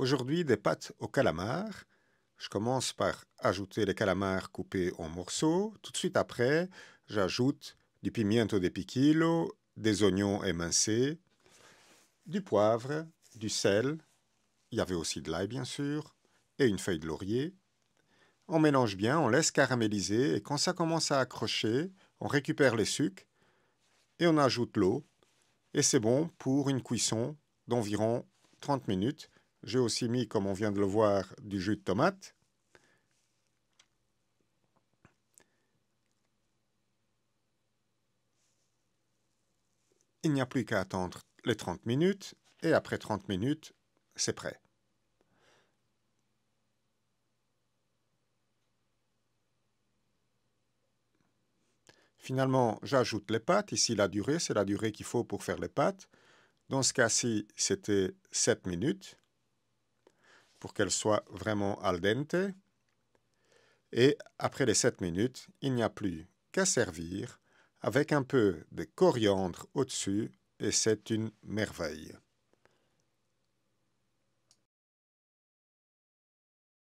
Aujourd'hui, des pâtes au calamar. Je commence par ajouter les calamars coupés en morceaux. Tout de suite après, j'ajoute du pimiento de piquillo, des oignons émincés, du poivre, du sel. Il y avait aussi de l'ail, bien sûr, et une feuille de laurier. On mélange bien, on laisse caraméliser, et quand ça commence à accrocher, on récupère les sucs et on ajoute l'eau. Et c'est bon pour une cuisson d'environ 30 minutes j'ai aussi mis, comme on vient de le voir, du jus de tomate. Il n'y a plus qu'à attendre les 30 minutes et après 30 minutes, c'est prêt. Finalement, j'ajoute les pâtes. Ici, la durée, c'est la durée qu'il faut pour faire les pâtes. Dans ce cas-ci, c'était 7 minutes pour qu'elle soit vraiment al dente. Et après les 7 minutes, il n'y a plus qu'à servir avec un peu de coriandre au-dessus et c'est une merveille.